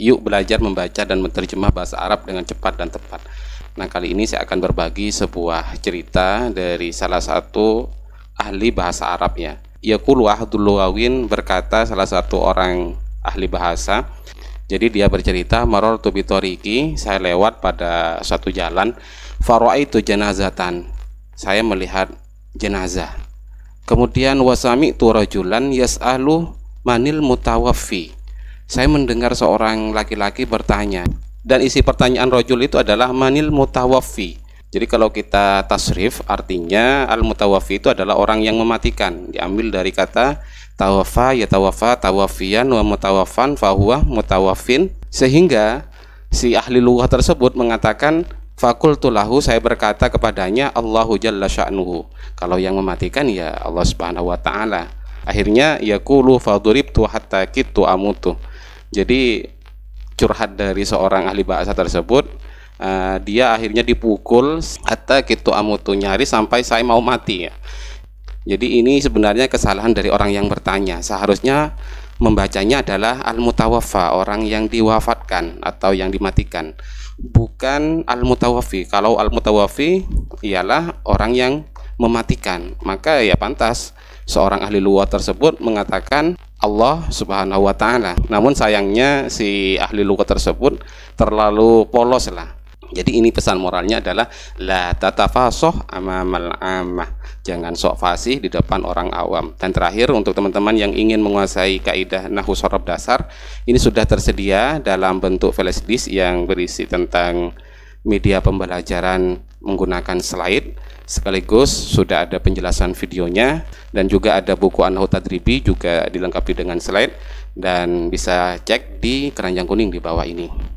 Yuk belajar membaca dan menerjemah bahasa Arab dengan cepat dan tepat. Nah, kali ini saya akan berbagi sebuah cerita dari salah satu ahli bahasa Arab ya. Yaqul Wahdul Luwawin berkata salah satu orang ahli bahasa. Jadi dia bercerita maror tubitoriki, saya lewat pada satu jalan itu jenazatan. Saya melihat jenazah. Kemudian wasami turajulan yas'alu manil mutawafi saya mendengar seorang laki-laki bertanya dan isi pertanyaan rojul itu adalah manil mutawafi jadi kalau kita tasrif artinya al mutawafi itu adalah orang yang mematikan diambil dari kata tawafa ya tawafa tawafian wa mutawafan fahuwa mutawafin sehingga si ahli lughah tersebut mengatakan fakultulahu saya berkata kepadanya Allahu jalla sya'nuhu kalau yang mematikan ya Allah subhanahu wa ta'ala akhirnya yakulu faduribtu hatta kitu amutu jadi curhat dari seorang ahli bahasa tersebut uh, dia akhirnya dipukul atau gitu amutu nyari sampai saya mau mati ya. Jadi ini sebenarnya kesalahan dari orang yang bertanya. Seharusnya membacanya adalah al-mutawaffa, orang yang diwafatkan atau yang dimatikan. Bukan al-mutawaffi. Kalau al-mutawaffi ialah orang yang mematikan. Maka ya pantas seorang ahli luar tersebut mengatakan Allah Subhanahu wa taala. Namun sayangnya si ahli lugat tersebut terlalu polos lah. Jadi ini pesan moralnya adalah la tatafasoh amamal amah. Jangan sok fasih di depan orang awam. Dan terakhir untuk teman-teman yang ingin menguasai kaidah nahwu sorab dasar, ini sudah tersedia dalam bentuk flashdisk disk yang berisi tentang media pembelajaran menggunakan slide sekaligus sudah ada penjelasan videonya dan juga ada buku Anhu Tadribi juga dilengkapi dengan slide dan bisa cek di keranjang kuning di bawah ini.